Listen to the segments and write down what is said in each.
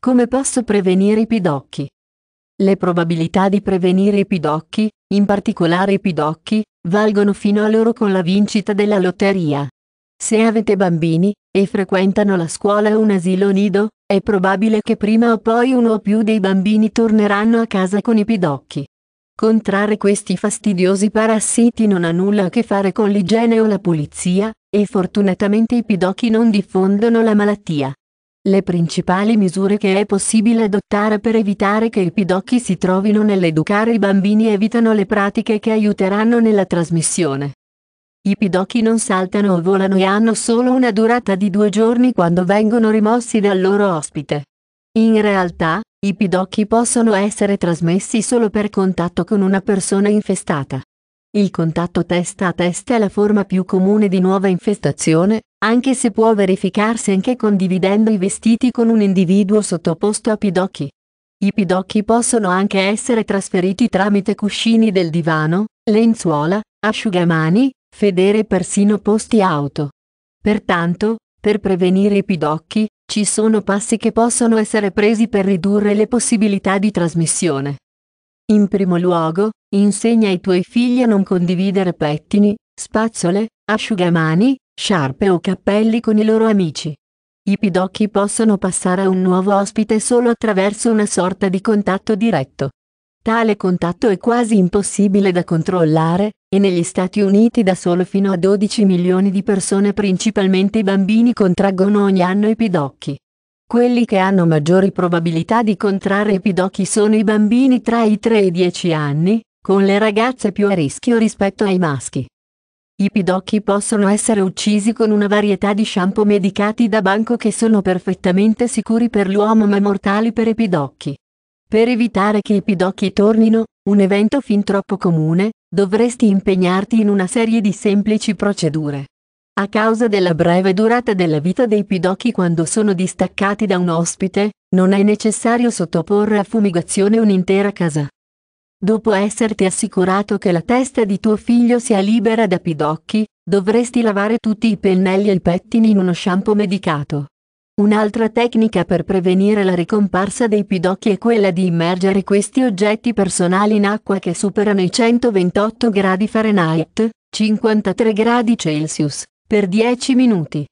Come posso prevenire i pidocchi? Le probabilità di prevenire i pidocchi, in particolare i pidocchi, valgono fino a loro con la vincita della lotteria. Se avete bambini, e frequentano la scuola o un asilo nido, è probabile che prima o poi uno o più dei bambini torneranno a casa con i pidocchi. Contrarre questi fastidiosi parassiti non ha nulla a che fare con l'igiene o la pulizia, e fortunatamente i pidocchi non diffondono la malattia. Le principali misure che è possibile adottare per evitare che i pidocchi si trovino nell'educare i bambini evitano le pratiche che aiuteranno nella trasmissione. I pidocchi non saltano o volano e hanno solo una durata di due giorni quando vengono rimossi dal loro ospite. In realtà, i pidocchi possono essere trasmessi solo per contatto con una persona infestata. Il contatto testa a testa è la forma più comune di nuova infestazione, anche se può verificarsi anche condividendo i vestiti con un individuo sottoposto a pidocchi. I pidocchi possono anche essere trasferiti tramite cuscini del divano, lenzuola, asciugamani, federe e persino posti auto. Pertanto, per prevenire i pidocchi, ci sono passi che possono essere presi per ridurre le possibilità di trasmissione. In primo luogo, insegna ai tuoi figli a non condividere pettini, spazzole, asciugamani, sciarpe o cappelli con i loro amici. I pidocchi possono passare a un nuovo ospite solo attraverso una sorta di contatto diretto. Tale contatto è quasi impossibile da controllare, e negli Stati Uniti da solo fino a 12 milioni di persone principalmente i bambini contraggono ogni anno i pidocchi. Quelli che hanno maggiori probabilità di contrarre epidocchi sono i bambini tra i 3 e i 10 anni, con le ragazze più a rischio rispetto ai maschi. I pidocchi possono essere uccisi con una varietà di shampoo medicati da banco che sono perfettamente sicuri per l'uomo ma mortali per i pidocchi. Per evitare che i pidocchi tornino, un evento fin troppo comune, dovresti impegnarti in una serie di semplici procedure. A causa della breve durata della vita dei pidocchi quando sono distaccati da un ospite, non è necessario sottoporre a fumigazione un'intera casa. Dopo esserti assicurato che la testa di tuo figlio sia libera da pidocchi, dovresti lavare tutti i pennelli e i pettini in uno shampoo medicato. Un'altra tecnica per prevenire la ricomparsa dei pidocchi è quella di immergere questi oggetti personali in acqua che superano i 128 gradi Fahrenheit, 53 gradi Celsius, per 10 minuti.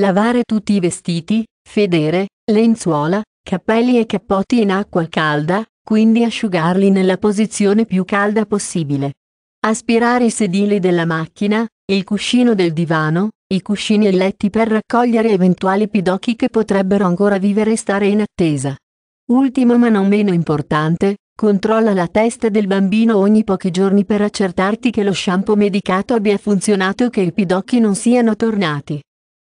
Lavare tutti i vestiti, federe, lenzuola, capelli e cappotti in acqua calda, quindi asciugarli nella posizione più calda possibile. Aspirare i sedili della macchina, il cuscino del divano, i cuscini e i letti per raccogliere eventuali pidocchi che potrebbero ancora vivere e stare in attesa. Ultimo ma non meno importante, Controlla la testa del bambino ogni pochi giorni per accertarti che lo shampoo medicato abbia funzionato e che i pidocchi non siano tornati.